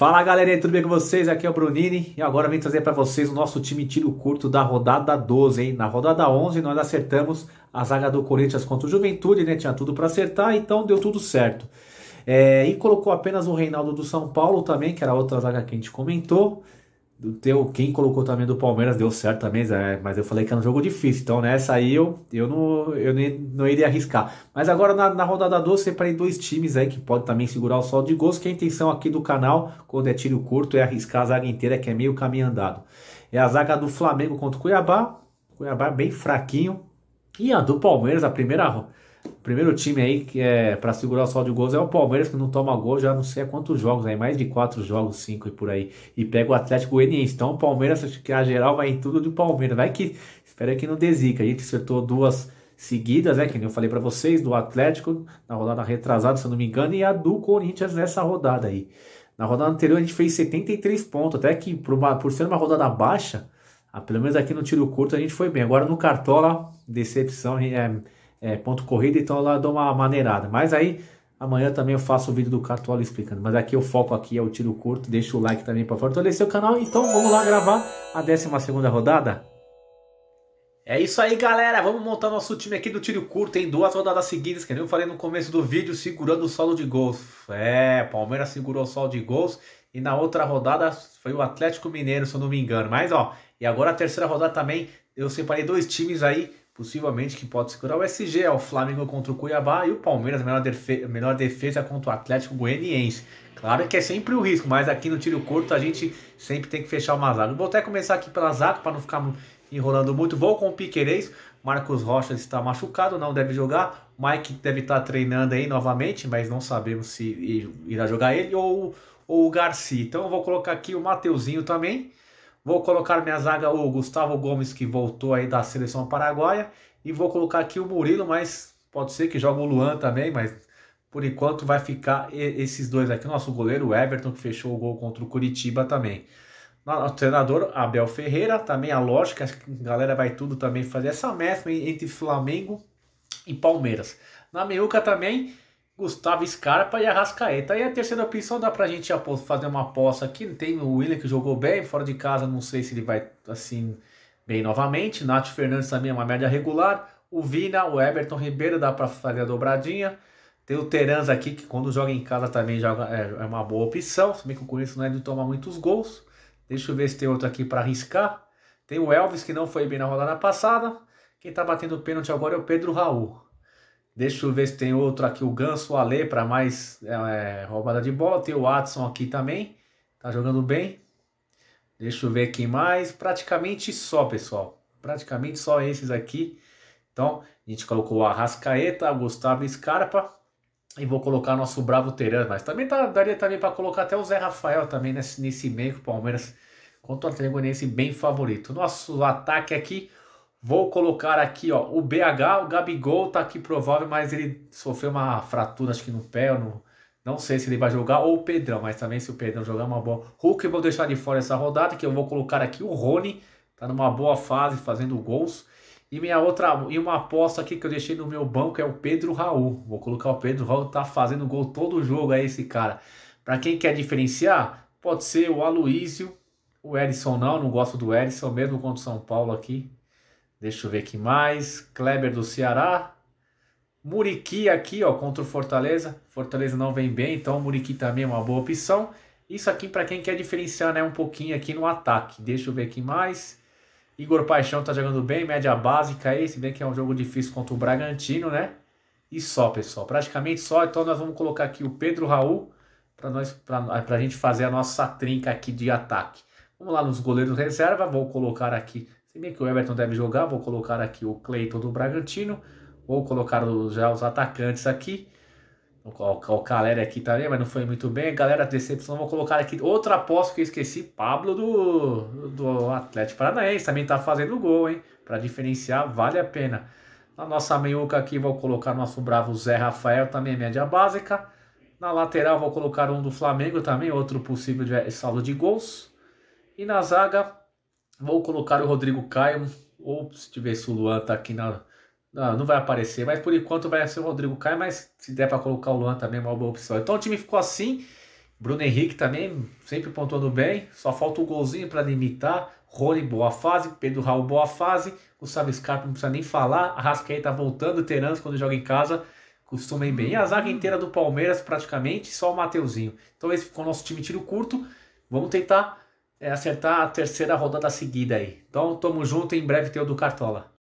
Fala galerinha, tudo bem com vocês? Aqui é o Brunini e agora vim trazer para vocês o nosso time tiro curto da rodada 12, hein? Na rodada 11 nós acertamos a zaga do Corinthians contra o Juventude, né? Tinha tudo para acertar, então deu tudo certo. É, e colocou apenas o Reinaldo do São Paulo também, que era outra zaga que a gente comentou do teu, quem colocou também do Palmeiras deu certo também, mas eu falei que era um jogo difícil. Então nessa aí eu, eu, não, eu nem, não iria arriscar. Mas agora na, na rodada 12 separei dois times aí que pode também segurar o sol de gols, que é a intenção aqui do canal, quando é tiro curto, é arriscar a zaga inteira, que é meio caminho andado. É a zaga do Flamengo contra o Cuiabá. Cuiabá é bem fraquinho. E a do Palmeiras, a primeira primeiro time aí que é para segurar o saldo de gols é o Palmeiras, que não toma gol já não sei há quantos jogos, aí mais de quatro jogos, cinco e por aí. E pega o Atlético Goianiense. Então o Palmeiras, acho que a geral vai em tudo do Palmeiras. Vai que, espera que não desica. A gente acertou duas seguidas, né? Que nem eu falei para vocês, do Atlético na rodada retrasada, se eu não me engano, e a do Corinthians nessa rodada aí. Na rodada anterior a gente fez 73 pontos, até que por, uma, por ser uma rodada baixa, ah, pelo menos aqui no tiro curto a gente foi bem. Agora no Cartola, decepção, é, é, ponto corrida, então lá eu dou uma maneirada. Mas aí amanhã também eu faço o vídeo do Cartola explicando. Mas aqui o foco aqui é o tiro curto, deixa o like também para fortalecer o canal. Então vamos lá gravar a 12 segunda rodada. É isso aí, galera. Vamos montar nosso time aqui do tiro curto em duas rodadas seguidas, que nem eu falei no começo do vídeo, segurando o solo de gols. É, Palmeiras segurou o solo de gols e na outra rodada foi o Atlético Mineiro, se eu não me engano. Mas ó, e agora a terceira rodada também, eu separei dois times aí possivelmente que pode segurar o SG, é o Flamengo contra o Cuiabá e o Palmeiras, a melhor, defe melhor defesa contra o Atlético Goianiense. Claro que é sempre o risco, mas aqui no tiro curto a gente sempre tem que fechar uma zaga. Vou até começar aqui pela zaga para não ficar enrolando muito. Vou com o Piqueires, Marcos Rocha está machucado, não deve jogar. Mike deve estar tá treinando aí novamente, mas não sabemos se irá jogar ele ou, ou o Garcia. Então eu vou colocar aqui o Mateuzinho também. Vou colocar minha zaga o Gustavo Gomes, que voltou aí da seleção paraguaia. E vou colocar aqui o Murilo, mas pode ser que jogue o Luan também, mas por enquanto vai ficar esses dois aqui. Nosso goleiro Everton, que fechou o gol contra o Curitiba também. O treinador Abel Ferreira, também a lógica, a galera vai tudo também fazer essa mesma entre Flamengo e Palmeiras. Na meiuca também, Gustavo Scarpa e Arrascaeta. E a terceira opção dá pra gente fazer uma aposta aqui. Tem o William que jogou bem, fora de casa, não sei se ele vai assim bem novamente. Nath Fernandes também é uma média regular. O Vina, o Everton Ribeiro dá pra fazer a dobradinha. Tem o Terans aqui, que quando joga em casa também joga, é, é, uma boa opção. Se bem que o Corinthians não é de tomar muitos gols. Deixa eu ver se tem outro aqui para arriscar. Tem o Elvis, que não foi bem na rodada passada. Quem está batendo pênalti agora é o Pedro Raul. Deixa eu ver se tem outro aqui, o Ganso, o Ale, para mais é, é, roubada de bola. Tem o Watson aqui também, tá jogando bem. Deixa eu ver quem mais. Praticamente só, pessoal. Praticamente só esses aqui. Então, a gente colocou o Arrascaeta, o Gustavo Scarpa. E vou colocar nosso bravo Teran, mas também tá, daria também para colocar até o Zé Rafael também nesse, nesse meio que o Palmeiras contra o Atlético nesse bem favorito. Nosso ataque aqui, Vou colocar aqui, ó, o BH, o Gabigol tá aqui provável, mas ele sofreu uma fratura, acho que no pé, no, não sei se ele vai jogar ou o Pedrão, mas também se o Pedrão jogar é uma boa. Hulk eu vou deixar de fora essa rodada, que eu vou colocar aqui o Rony, tá numa boa fase, fazendo gols. E minha outra, e uma aposta aqui que eu deixei no meu banco é o Pedro Raul. Vou colocar o Pedro Raul, tá fazendo gol todo jogo aí esse cara. Para quem quer diferenciar, pode ser o Aloísio, o Edson não, não gosto do Edson mesmo contra o São Paulo aqui. Deixa eu ver aqui mais. Kleber do Ceará. Muriqui aqui, ó, contra o Fortaleza. Fortaleza não vem bem, então o Muriqui também é uma boa opção. Isso aqui para quem quer diferenciar, né, um pouquinho aqui no ataque. Deixa eu ver aqui mais. Igor Paixão tá jogando bem, média básica aí, se bem que é um jogo difícil contra o Bragantino, né? E só, pessoal, praticamente só. Então nós vamos colocar aqui o Pedro Raul para nós para a gente fazer a nossa trinca aqui de ataque. Vamos lá nos goleiros reserva, vou colocar aqui se bem que o Everton deve jogar, vou colocar aqui o Cleiton do Bragantino. Vou colocar já os atacantes aqui. O Caleri aqui também, mas não foi muito bem. Galera, decepção. Vou colocar aqui outra aposta que eu esqueci. Pablo do, do Atlético Paranaense também tá fazendo gol, hein? Para diferenciar, vale a pena. Na nossa meiuca aqui, vou colocar nosso bravo Zé Rafael, também média básica. Na lateral, vou colocar um do Flamengo também, outro possível de saldo de gols. E na zaga, Vou colocar o Rodrigo Caio, ou se tiver se o Luan tá aqui na. Não, não vai aparecer, mas por enquanto vai ser o Rodrigo Caio, mas se der para colocar o Luan também é uma boa opção. Então o time ficou assim. Bruno Henrique também, sempre pontuando bem, só falta um golzinho para limitar. Rony, boa fase. Pedro Raul, boa fase. O Scarpa não precisa nem falar. A Rascaeta tá voltando. Terans, quando joga em casa, costuma ir bem. E a zaga uhum. inteira do Palmeiras, praticamente, só o Mateuzinho. Então esse ficou o nosso time tiro curto. Vamos tentar é acertar a terceira rodada seguida aí. Então, tamo junto. Em breve teu do Cartola.